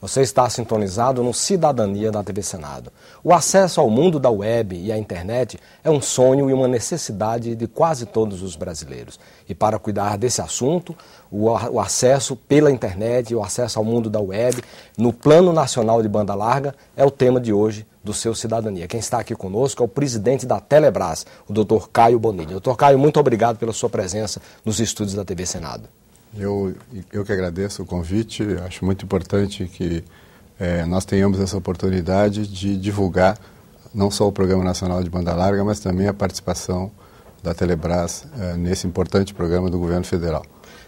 Você está sintonizado no Cidadania da TV Senado. O acesso ao mundo da web e à internet é um sonho e uma necessidade de quase todos os brasileiros. E para cuidar desse assunto, o acesso pela internet e o acesso ao mundo da web no Plano Nacional de Banda Larga é o tema de hoje do seu Cidadania. Quem está aqui conosco é o presidente da Telebrás, o doutor Caio Bonilha. Doutor Caio, muito obrigado pela sua presença nos estúdios da TV Senado. Eu, eu que agradeço o convite, acho muito importante que é, nós tenhamos essa oportunidade de divulgar não só o Programa Nacional de Banda Larga, mas também a participação da Telebrás é, nesse importante programa do governo federal.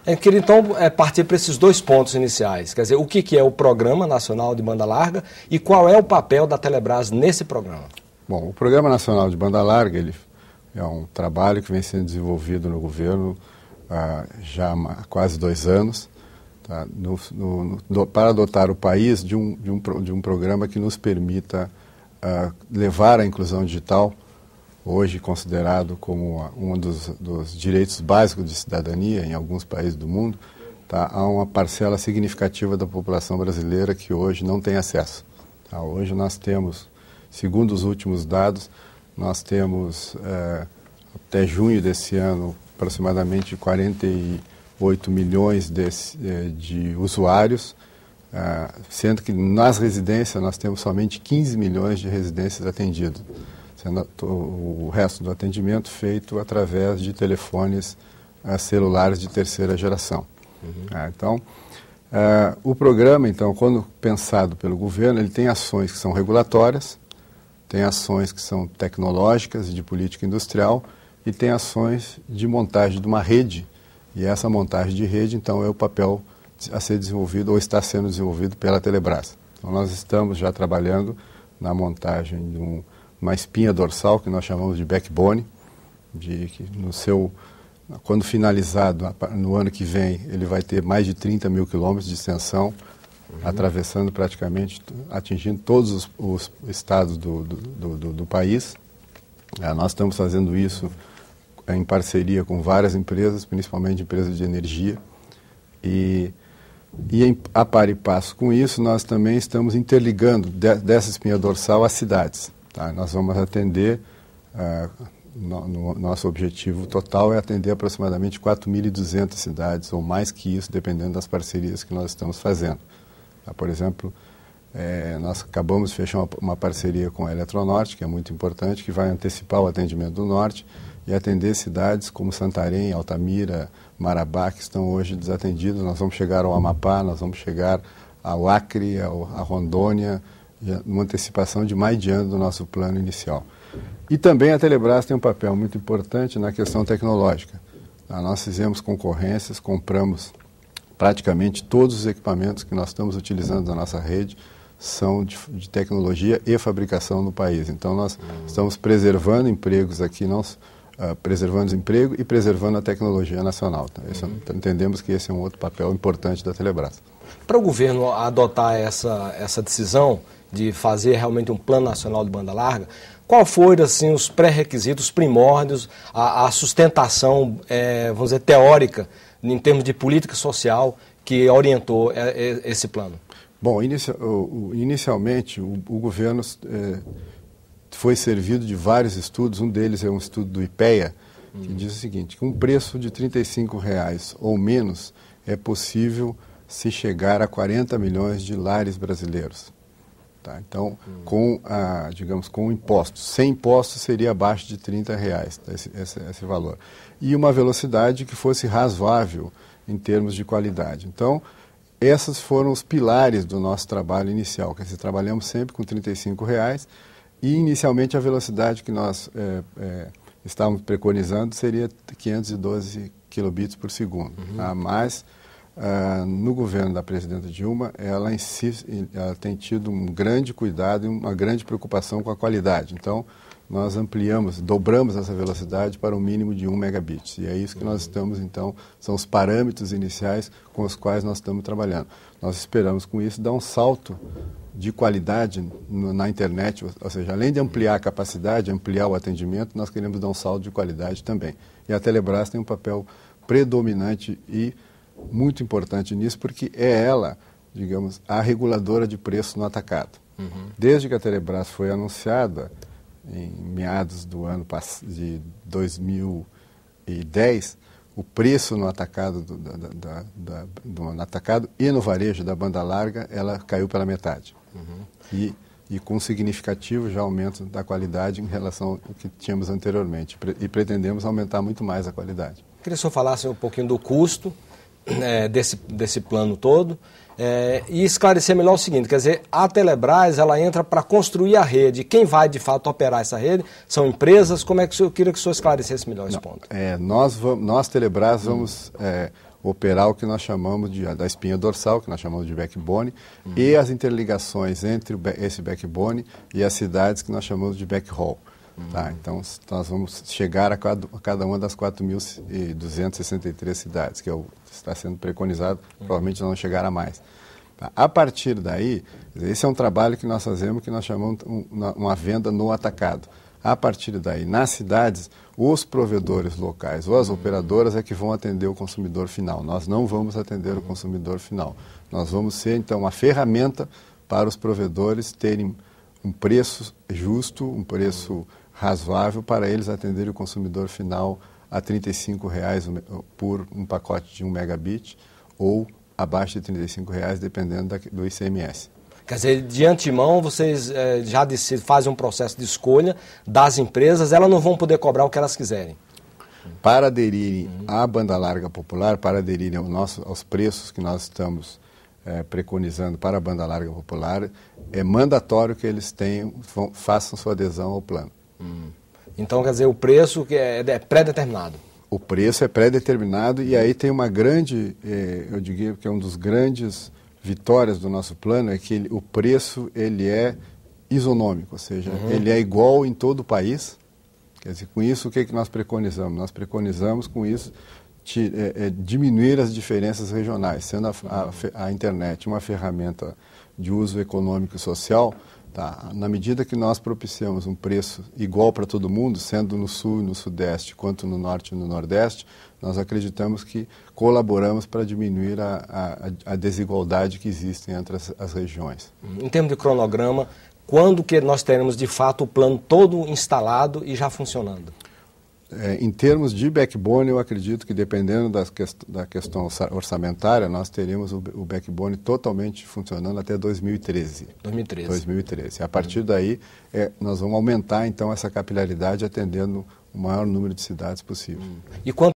Eu é, queria então é, partir para esses dois pontos iniciais, quer dizer, o que, que é o Programa Nacional de Banda Larga e qual é o papel da Telebrás nesse programa? Bom, o Programa Nacional de Banda Larga ele é um trabalho que vem sendo desenvolvido no governo ah, já há quase dois anos, tá, no, no, no, para adotar o país de um, de um, de um programa que nos permita ah, levar a inclusão digital, hoje considerado como um dos, dos, direitos básicos de cidadania em alguns países do mundo, tá, há uma parcela significativa da população brasileira que hoje não tem acesso. Tá, hoje nós temos, segundo os últimos dados, nós temos eh, até junho desse ano aproximadamente 48 milhões de, eh, de usuários, ah, sendo que nas residências nós temos somente 15 milhões de residências atendidas, sendo o resto do atendimento feito através de telefones ah, celulares de terceira geração. Uhum. Ah, então, o programa, então, quando pensado pelo governo, ele tem ações que são regulatórias, tem ações que são tecnológicas e de política industrial e tem ações de montagem de uma rede. E essa montagem de rede, então, é o papel a ser desenvolvido ou está sendo desenvolvido pela Telebrás. Então, nós estamos já trabalhando na montagem de um, uma espinha dorsal, que nós chamamos de backbone, de que no seu, quando finalizado no ano que vem, ele vai ter mais de 30 mil quilômetros de extensão, uhum. atravessando praticamente, atingindo todos os, os estados do do, do, do, do, país. É, nós estamos fazendo isso é, em parceria com várias empresas, principalmente empresas de energia. E, e em, a par e passo com isso, nós também estamos interligando de, dessa espinha dorsal as cidades. Tá? Nós vamos atender, ah, no, no, nosso objetivo total é atender aproximadamente 4.200 cidades, ou mais que isso, dependendo das parcerias que nós estamos fazendo. Tá? Por exemplo, é, nós acabamos de fechar uma, uma, parceria com a Eletronorte, que é muito importante, que vai antecipar o atendimento do Norte e atender cidades como Santarém, Altamira, Marabá, que estão hoje desatendidas. Nós vamos chegar ao Amapá, nós vamos chegar ao Acre, ao, à Rondônia, numa antecipação de mais de ano do nosso plano inicial. E também a Telebrás tem um papel muito importante na questão tecnológica. Tá, nós fizemos concorrências, compramos praticamente todos os equipamentos que nós estamos utilizando na nossa rede são de, de, tecnologia e fabricação no país. Então, nós estamos preservando empregos aqui, não, ah, preservando o emprego e preservando a tecnologia nacional. Tá? É uhum. Então, entendemos que esse é um outro papel importante da Telebrás. Para o governo adotar essa, essa decisão de fazer realmente um plano nacional de banda larga, qual foram assim, os pré-requisitos primórdios, a, a sustentação, é, vamos dizer, teórica, em termos de política social, que orientou é, é, esse plano? Bom, inicialmente o, governo foi servido de vários estudos, um deles é um estudo do IPEA, que hum. diz o seguinte, com um preço de R$ reais ou menos é possível se chegar a 40 milhões de lares brasileiros. Tá? Então, hum. com a, digamos, com impostos. Sem impostos seria abaixo de 30 reais tá? esse, esse, esse, valor. E uma velocidade que fosse razoável em termos de qualidade. Então, esses foram os pilares do nosso trabalho inicial, que trabalhamos sempre com 35 reais e, inicialmente, a velocidade que nós é, é, estávamos preconizando seria 512 kilobits por segundo. Uhum. Tá? Mas, uh, no governo da presidenta Dilma, ela, insiste, ela tem tido um grande cuidado e uma grande preocupação com a qualidade. Então, nós ampliamos, dobramos essa velocidade para um mínimo de 1 megabit. E é isso que nós estamos, então, são os parâmetros iniciais com os quais nós estamos trabalhando. Nós esperamos, com isso, dar um salto de qualidade na internet, ou seja, além de ampliar a capacidade, ampliar o atendimento, nós queremos dar um salto de qualidade também. E a Telebrás tem um papel predominante e muito importante nisso, porque é ela, digamos, a reguladora de preço no atacado. Uhum. Desde que a Telebrás foi anunciada, em meados do ano de 2010, o preço no atacado, do, da, da, da, do, no atacado e no varejo da banda larga ela caiu pela metade. Uhum. E, e com significativo já aumento da qualidade em relação ao que tínhamos anteriormente. E pretendemos aumentar muito mais a qualidade. Queria que o senhor falasse assim, um pouquinho do custo é, desse, desse plano todo. É, e esclarecer melhor o seguinte, quer dizer, a Telebrás ela entra para construir a rede. Quem vai de fato operar essa rede são empresas. Como é que o senhor queria que o senhor esclarecesse melhor esse Não, ponto? É, nós, nós Telebrás vamos é, operar o que nós chamamos de da espinha dorsal, que nós chamamos de backbone, uhum. e as interligações entre esse backbone e as cidades que nós chamamos de backhaul. Uhum. Tá, então, nós vamos chegar a cada, a cada uma das 4.263 cidades, que é o, está sendo preconizado, uhum. provavelmente não vamos chegar a mais. Tá, a partir daí, esse é um trabalho que nós fazemos, que nós chamamos uma venda no atacado. A partir daí, nas cidades, os provedores locais ou as operadoras é que vão atender o consumidor final. Nós não vamos atender o consumidor final. Nós vamos ser, então, uma ferramenta para os provedores terem um preço justo, um preço razoável para eles atender o consumidor final a R$ 35,00 por um pacote de 1 megabit ou abaixo de R$ 35,00, dependendo do ICMS. Quer dizer, de antemão, vocês é, já fazem um processo de escolha das empresas, elas não vão poder cobrar o que elas quiserem. Para aderirem uhum. à banda larga popular, para aderirem ao nosso, aos preços que nós estamos é, preconizando para a banda larga popular, é mandatório que eles tenham, façam sua adesão ao plano. Hum. Então, quer dizer, o preço que é, é pré-determinado. O preço é pré-determinado e aí tem uma grande, eh, eu diria que é um dos grandes vitórias do nosso plano, é que ele, o preço ele é isonômico, ou seja, uhum. ele é igual em todo o país. Quer dizer, com isso, o que, é que nós preconizamos? Nós preconizamos com isso te, é, é, diminuir as diferenças regionais, sendo a, a, a internet uma ferramenta de uso econômico e social, Tá. Na medida que nós propiciamos um preço igual para todo mundo, sendo no sul e no sudeste, quanto no norte e no nordeste, nós acreditamos que colaboramos para diminuir a, a, a desigualdade que existe entre as, as, regiões. Em termos de cronograma, quando que nós teremos de fato o plano todo instalado e já funcionando? É, em termos de backbone, eu acredito que dependendo quest da questão orçamentária, nós teremos o, o, backbone totalmente funcionando até 2013. 2013. 2013. A partir daí, é, nós vamos aumentar então essa capilaridade atendendo o maior número de cidades possível. E quanto